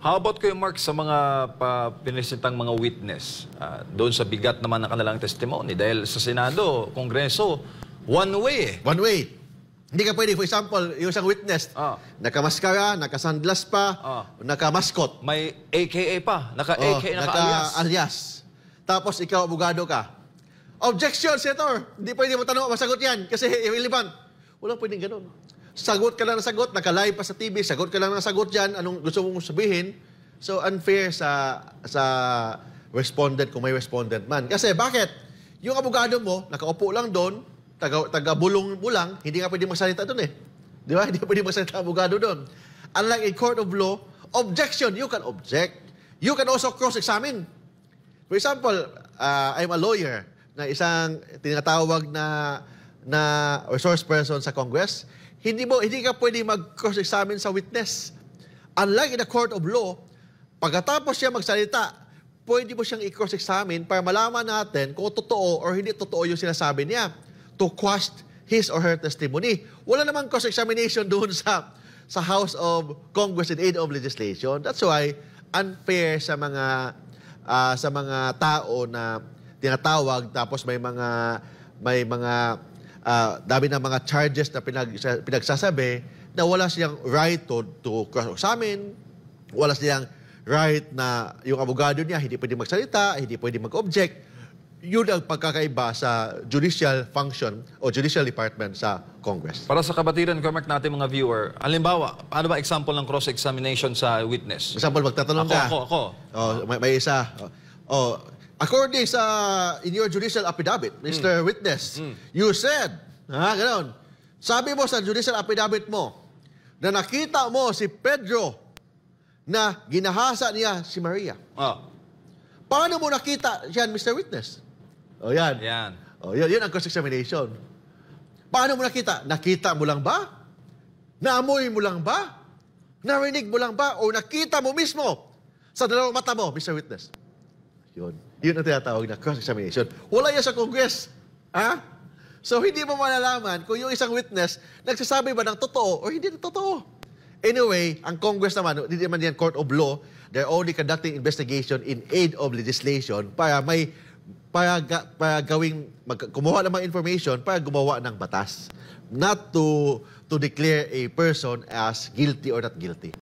How about kayo, Mark, sa mga pa, pinisitang mga witness? Uh, doon sa bigat naman ng kanilang testimony. Dahil sa Senado, Kongreso, one way. One way. Hindi ka pwede, for example, yung isang witness, oh. Ah. naka nakasandlas pa, oh. nakamaskot. May AKA pa, naka-AKA, oh, naka-alias. naka Tapos ikaw, abogado ka. Objection, Senator! Hindi pwede mo tanong, masagot yan, kasi irrelevant. Wala pwedeng ganun sagot ka lang ng sagot, nakalive pa sa TV, sagot ka lang ng sagot dyan, anong gusto mong sabihin. So unfair sa sa respondent kung may respondent man. Kasi bakit? Yung abogado mo, nakaupo lang doon, taga, taga bulong mo lang, hindi nga pwede magsalita doon eh. Di ba? Hindi pwede magsalita abogado doon. Unlike in court of law, objection, you can object. You can also cross-examine. For example, uh, I'm a lawyer na isang tinatawag na na resource person sa Congress hindi mo hindi ka pwede mag-cross-examine sa witness. Unlike in a court of law, pagkatapos siya magsalita, pwede mo siyang i-cross-examine para malaman natin kung totoo or hindi totoo yung sinasabi niya to quash his or her testimony. Wala namang cross-examination doon sa sa House of Congress in aid of legislation. That's why unfair sa mga uh, sa mga tao na tinatawag tapos may mga may mga uh, dami ng mga charges na pinag, pinagsasabi na wala siyang right to, to cross-examine, wala siyang right na yung abogado niya hindi pwede magsalita, hindi pwede mag-object. Yun ang pagkakaiba sa judicial function o judicial department sa Congress. Para sa kabatiran, Cormac, natin mga viewer, halimbawa, ano ba example ng cross-examination sa witness? Example, magtatanong ako, ka. Ako, ako. Oh, may, may isa. Oh, oh According sa in your judicial affidavit, Mr. Hmm. Witness, hmm. you said, ha, ganun, sabi mo sa judicial affidavit mo na nakita mo si Pedro na ginahasa niya si Maria. Oh. Paano mo nakita yan, Mr. Witness? O oh, yan. Yan. O oh, yan, yun ang cross-examination. Paano mo nakita? Nakita mo lang ba? Naamoy mo lang ba? Narinig mo lang ba? O nakita mo mismo sa dalawang mata mo, Mr. Witness? Yun. Yun ang tinatawag na cross-examination. Wala yan sa Congress. Ha? So, hindi mo malalaman kung yung isang witness, nagsasabi ba ng totoo o hindi na totoo. Anyway, ang Congress naman, hindi naman yan court of law, they're only conducting investigation in aid of legislation para may para, ga, para gawing mag, kumuha ng mga information para gumawa ng batas not to to declare a person as guilty or not guilty